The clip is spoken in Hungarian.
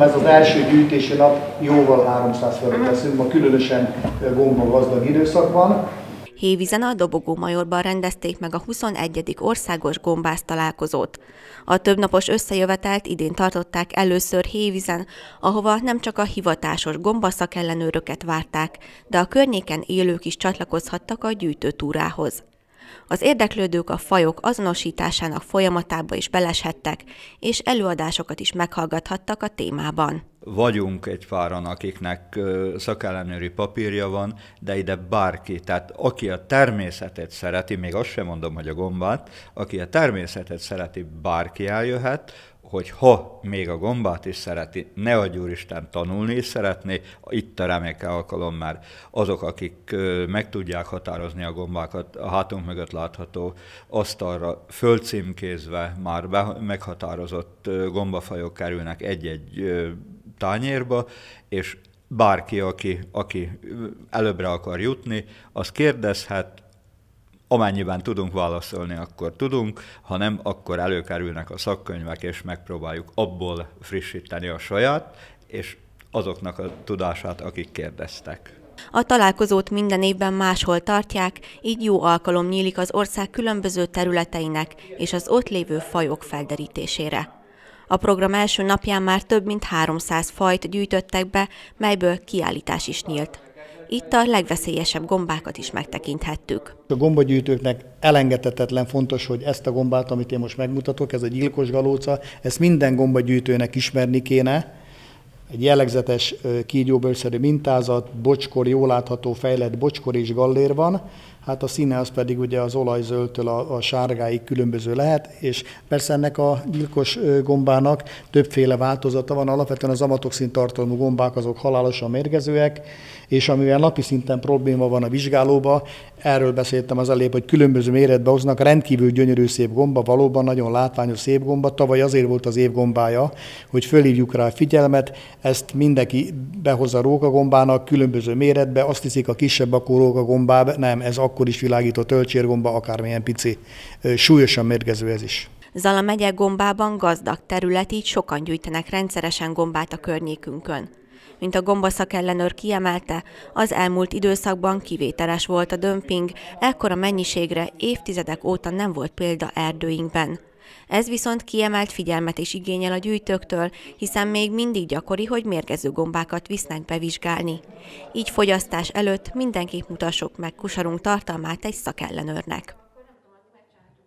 Ez az első gyűjtési nap jóval 300 fölött leszünk, mhm. ma különösen gomba gazdag időszakban. Hévizen a Dobogó Majorban rendezték meg a 21. országos gombász találkozót. A többnapos összejövetelt idén tartották először Hévizen, ahova nem csak a hivatásos ellenőröket várták, de a környéken élők is csatlakozhattak a gyűjtőtúrához. Az érdeklődők a fajok azonosításának folyamatába is beleshettek, és előadásokat is meghallgathattak a témában. Vagyunk egy páran, akiknek szakellenőri papírja van, de ide bárki, tehát aki a természetet szereti, még azt sem mondom, hogy a gombát, aki a természetet szereti, bárki eljöhet, hogy ha még a gombát is szereti, ne a Isten tanulni is szeretné, itt a remek alkalom már azok, akik meg tudják határozni a gombákat, a hátunk mögött látható asztalra fölcímkézve már be, meghatározott gombafajok kerülnek egy-egy tányérba, és bárki, aki, aki előbbre akar jutni, az kérdezhet, Amennyiben tudunk válaszolni, akkor tudunk, ha nem, akkor előkerülnek a szakkönyvek, és megpróbáljuk abból frissíteni a saját, és azoknak a tudását, akik kérdeztek. A találkozót minden évben máshol tartják, így jó alkalom nyílik az ország különböző területeinek és az ott lévő fajok felderítésére. A program első napján már több mint 300 fajt gyűjtöttek be, melyből kiállítás is nyílt itt a legveszélyesebb gombákat is megtekinthettük. A gombagyűjtőknek elengedhetetlen fontos, hogy ezt a gombát, amit én most megmutatok, ez a gyilkos galóca, ezt minden gombagyűjtőnek ismerni kéne, egy jellegzetes kígyóbőrszerű mintázat, bocskor, jól látható fejlett bocskor és gallér van, hát a színe az pedig ugye az olajzöldtől a, a sárgáig különböző lehet, és persze ennek a gyilkos gombának többféle változata van, alapvetően az amatoxin tartalmú gombák azok halálosan mérgezőek, és amivel napi szinten probléma van a vizsgálóba, erről beszéltem az elébb, hogy különböző méretbe hoznak, rendkívül gyönyörű szép gomba, valóban nagyon látványos szép gomba, tavaly azért volt az év gombája, hogy fölhívjuk rá a figyelmet, ezt mindenki behozza rókagombának, különböző méretbe, azt hiszik a kisebb, akkor rókagombába, nem, ez a akkor is világított a akármilyen pici, súlyosan mérgező ez is. Zala megye gombában gazdag terület, így sokan gyűjtenek rendszeresen gombát a környékünkön. Mint a gombaszak ellenőr kiemelte, az elmúlt időszakban kivételes volt a dömping, ekkora mennyiségre évtizedek óta nem volt példa erdőinkben. Ez viszont kiemelt figyelmet is igényel a gyűjtőktől, hiszen még mindig gyakori, hogy mérgező gombákat visznek bevizsgálni. Így fogyasztás előtt mindenképp mutassuk meg kusarunk tartalmát egy szakellenőrnek.